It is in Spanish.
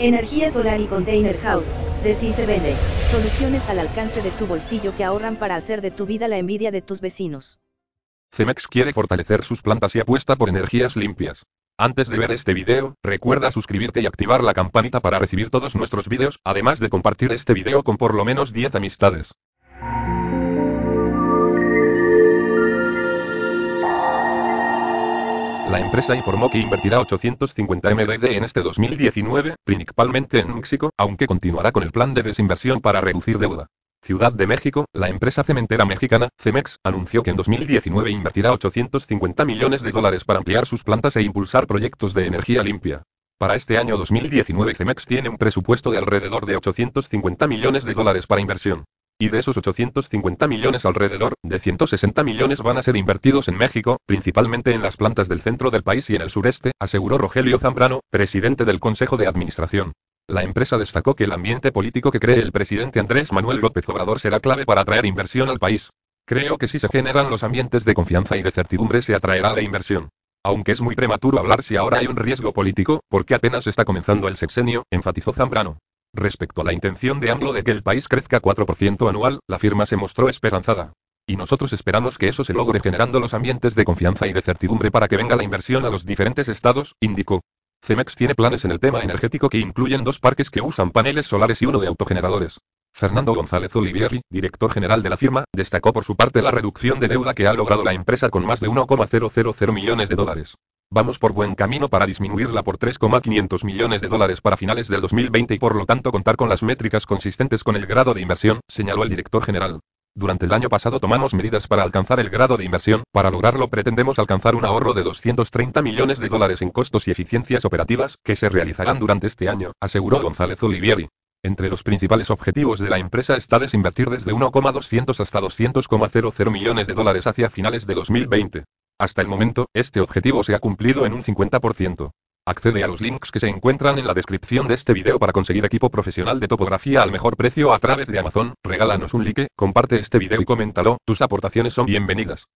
Energía solar y Container House, de sí se vende, soluciones al alcance de tu bolsillo que ahorran para hacer de tu vida la envidia de tus vecinos. Cemex quiere fortalecer sus plantas y apuesta por energías limpias. Antes de ver este video, recuerda suscribirte y activar la campanita para recibir todos nuestros videos, además de compartir este video con por lo menos 10 amistades. La empresa informó que invertirá 850 MDD en este 2019, principalmente en México, aunque continuará con el plan de desinversión para reducir deuda. Ciudad de México, la empresa cementera mexicana, Cemex, anunció que en 2019 invertirá 850 millones de dólares para ampliar sus plantas e impulsar proyectos de energía limpia. Para este año 2019 Cemex tiene un presupuesto de alrededor de 850 millones de dólares para inversión. Y de esos 850 millones alrededor de 160 millones van a ser invertidos en México, principalmente en las plantas del centro del país y en el sureste, aseguró Rogelio Zambrano, presidente del Consejo de Administración. La empresa destacó que el ambiente político que cree el presidente Andrés Manuel López Obrador será clave para atraer inversión al país. Creo que si se generan los ambientes de confianza y de certidumbre se atraerá la inversión. Aunque es muy prematuro hablar si ahora hay un riesgo político, porque apenas está comenzando el sexenio, enfatizó Zambrano. Respecto a la intención de AMLO de que el país crezca 4% anual, la firma se mostró esperanzada. Y nosotros esperamos que eso se logre generando los ambientes de confianza y de certidumbre para que venga la inversión a los diferentes estados, indicó. Cemex tiene planes en el tema energético que incluyen dos parques que usan paneles solares y uno de autogeneradores. Fernando González Olivieri, director general de la firma, destacó por su parte la reducción de deuda que ha logrado la empresa con más de 1,000 millones de dólares. Vamos por buen camino para disminuirla por 3,500 millones de dólares para finales del 2020 y por lo tanto contar con las métricas consistentes con el grado de inversión, señaló el director general. Durante el año pasado tomamos medidas para alcanzar el grado de inversión, para lograrlo pretendemos alcanzar un ahorro de 230 millones de dólares en costos y eficiencias operativas, que se realizarán durante este año, aseguró González Olivieri. Entre los principales objetivos de la empresa está desinvertir desde 1,200 hasta 200,00 millones de dólares hacia finales de 2020. Hasta el momento, este objetivo se ha cumplido en un 50%. Accede a los links que se encuentran en la descripción de este video para conseguir equipo profesional de topografía al mejor precio a través de Amazon, regálanos un like, comparte este video y coméntalo, tus aportaciones son bienvenidas.